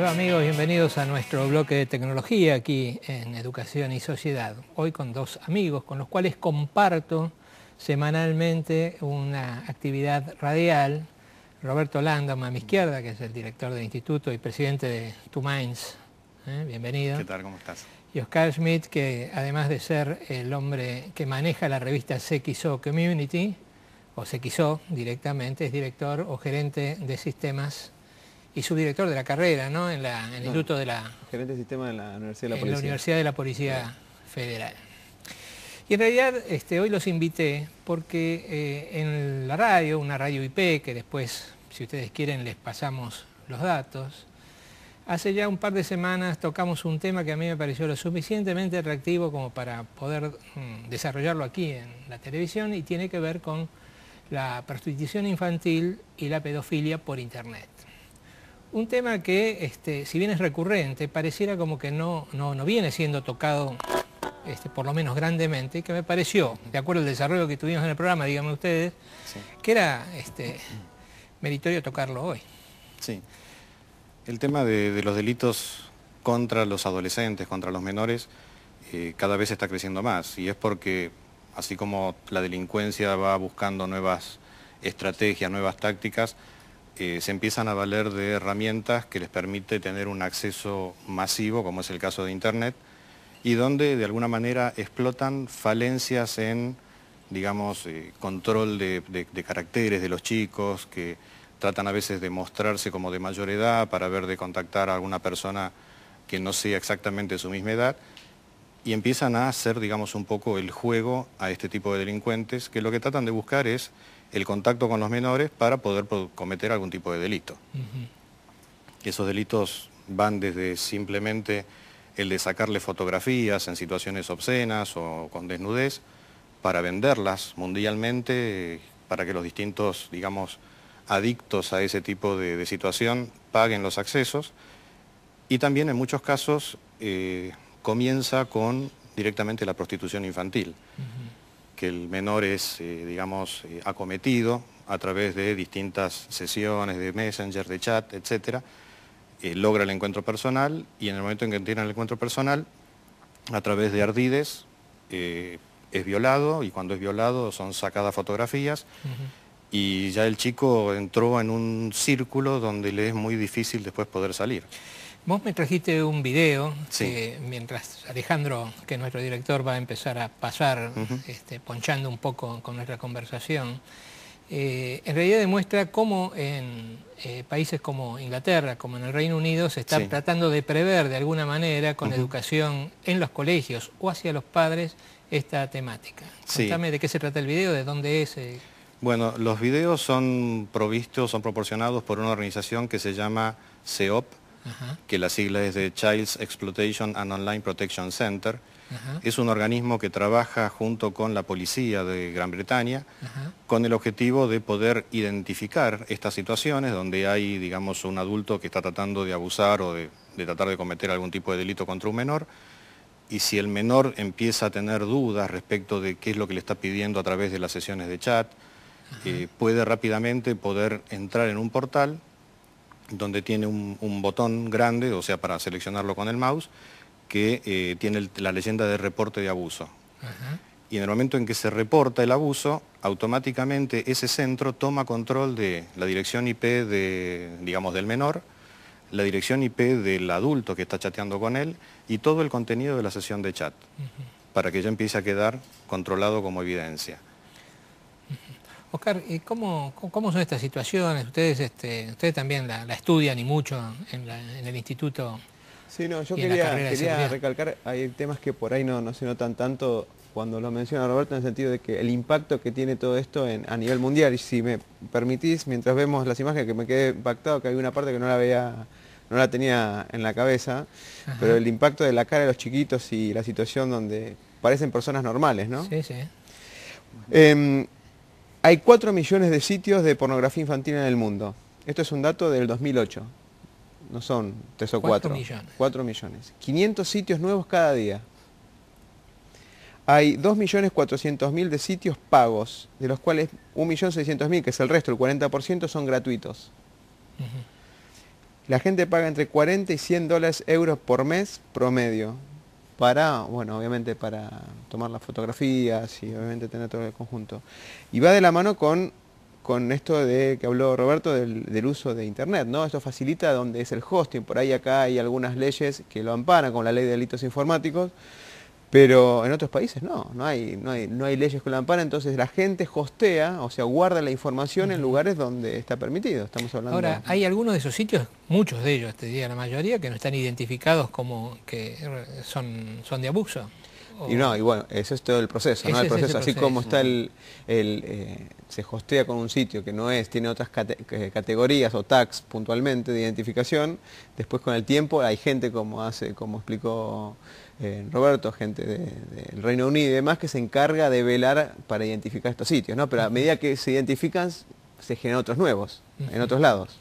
Hola amigos? Bienvenidos a nuestro bloque de tecnología aquí en Educación y Sociedad. Hoy con dos amigos con los cuales comparto semanalmente una actividad radial. Roberto Landam, a mi izquierda, que es el director del instituto y presidente de Two Minds. ¿Eh? Bienvenido. ¿Qué tal? ¿Cómo estás? Y Oscar Schmidt, que además de ser el hombre que maneja la revista CXO Community, o CXO directamente, es director o gerente de sistemas y subdirector de la carrera, ¿no? En, la, el Instituto de la... Sistema la Universidad de la Policía. Federal. Y en realidad este, hoy los invité porque eh, en la radio, una radio IP, que después, si ustedes quieren, les pasamos los datos, hace ya un par de semanas tocamos un tema que a mí me pareció lo suficientemente atractivo como para poder mm, desarrollarlo aquí en la televisión y tiene que ver con la prostitución infantil y la pedofilia por Internet. Un tema que, este, si bien es recurrente, pareciera como que no, viene siendo tocado, este, por lo menos grandemente, que me pareció, de acuerdo al desarrollo que tuvimos en el programa, díganme ustedes, que era este, meritorio tocarlo hoy. Sí. El tema de, los delitos contra los adolescentes, contra los menores, eh, cada vez está creciendo más. Y es porque, así como la delincuencia va buscando nuevas estrategias, nuevas tácticas, se empiezan a valer de herramientas que les permite tener un acceso masivo, como es el caso de Internet, y donde de alguna manera explotan falencias en, digamos, eh, control de, caracteres de los chicos, que tratan a veces de mostrarse como de mayor edad para ver de contactar a alguna persona que no sea exactamente su misma edad, y empiezan a hacer, digamos, un poco el juego a este tipo de delincuentes, que lo que tratan de buscar es el contacto con los menores para poder cometer algún tipo de delito. Esos delitos van desde simplemente el de sacarle fotografías en situaciones obscenas o con desnudez para venderlas mundialmente para que los distintos, digamos, adictos a ese tipo de, situación paguen los accesos y también en muchos casos eh, comienza con directamente la prostitución infantil que el menor es, eh, digamos, eh, acometido a través de distintas sesiones de Messenger, de chat, etc. Eh, logra el encuentro personal y en el momento en que tiene el encuentro personal, a través de ardides, es violado y cuando es violado son sacadas fotografías y ya el chico entró en un círculo donde le es muy difícil después poder salir. Vos me trajiste un video mientras Alejandro, que es nuestro director, va a empezar a pasar, este, ponchando un poco con nuestra conversación. Eh, en realidad demuestra cómo en eh, países como Inglaterra, como en el Reino Unido, se está tratando de prever de alguna manera con educación en los colegios o hacia los padres esta temática. cuéntame de qué se trata el video, de dónde es. Eh. Bueno, los videos son provistos, son proporcionados por una organización que se llama CEOP, que la sigla es de Child's Exploitation and Online Protection Center. Es un organismo que trabaja junto con la policía de Gran Bretaña con el objetivo de poder identificar estas situaciones donde hay, digamos, un adulto que está tratando de abusar o de, tratar de cometer algún tipo de delito contra un menor y si el menor empieza a tener dudas respecto de qué es lo que le está pidiendo a través de las sesiones de chat, eh, puede rápidamente poder entrar en un portal donde tiene un, botón grande, o sea, para seleccionarlo con el mouse, que eh, tiene la leyenda de reporte de abuso. Y en el momento en que se reporta el abuso, automáticamente ese centro toma control de la dirección IP de, digamos, del menor, la dirección IP del adulto que está chateando con él y todo el contenido de la sesión de chat, para que ya empiece a quedar controlado como evidencia. Oscar, eh, ¿cómo, cómo son estas situaciones? Ustedes, este, ustedes también la, estudian y mucho en, el instituto. Sí, no, yo quería, recalcar, hay temas que por ahí no, no se notan tanto cuando lo menciona Roberto en el sentido de que el impacto que tiene todo esto a nivel mundial, y si me permitís, mientras vemos las imágenes que me quedé impactado, que hay una parte que no la veía, no la tenía en la cabeza, pero el impacto de la cara de los chiquitos y la situación donde parecen personas normales, ¿no? Sí, sí. Em, hay 4 millones de sitios de pornografía infantil en el mundo. Esto es un dato del 2008. No son 3 o 4 millones. 4 millones. 500 sitios nuevos cada día. Hay 2.400.000 de sitios pagos, de los cuales 1.600.000, que es el resto, el 40%, son gratuitos. La gente paga entre 40 y 100 dólares euros por mes promedio para, bueno, obviamente para tomar las fotografías y obviamente tener todo el conjunto. Y va de la mano con, esto de que habló Roberto del, uso de Internet, ¿no? Esto facilita donde es el hosting, por ahí acá hay algunas leyes que lo amparan, con la ley de delitos informáticos, pero en otros países no, no hay, leyes con la ampara, entonces la gente hostea, o sea, guarda la información en lugares donde está permitido. Estamos Ahora, hay algunos de esos sitios, muchos de ellos, te diría la mayoría, que no están identificados como que son de abuso. Y no, y bueno, eso es todo el proceso, así como está eh, se hostea con un sitio que no es, tiene otras eh, categorías o tags puntualmente de identificación, después con el tiempo hay gente como hace, como explicó eh, Roberto, gente del Reino Unido y demás, que se encarga de velar para identificar estos sitios, Pero a medida que se identifican, se generan otros nuevos, en otros lados.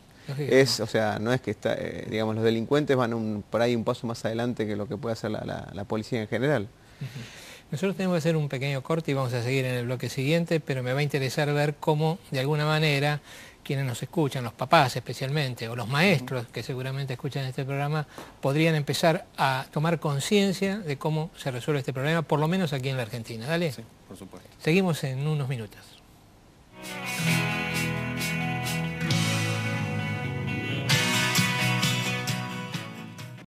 o sea, no es que digamos, los delincuentes van por ahí un paso más adelante que lo que puede hacer la policía en general. Nosotros tenemos que hacer un pequeño corte y vamos a seguir en el bloque siguiente, pero me va a interesar ver cómo, de alguna manera, quienes nos escuchan, los papás especialmente, o los maestros que seguramente escuchan este programa, podrían empezar a tomar conciencia de cómo se resuelve este problema, por lo menos aquí en la Argentina. Dale. por Seguimos en unos minutos.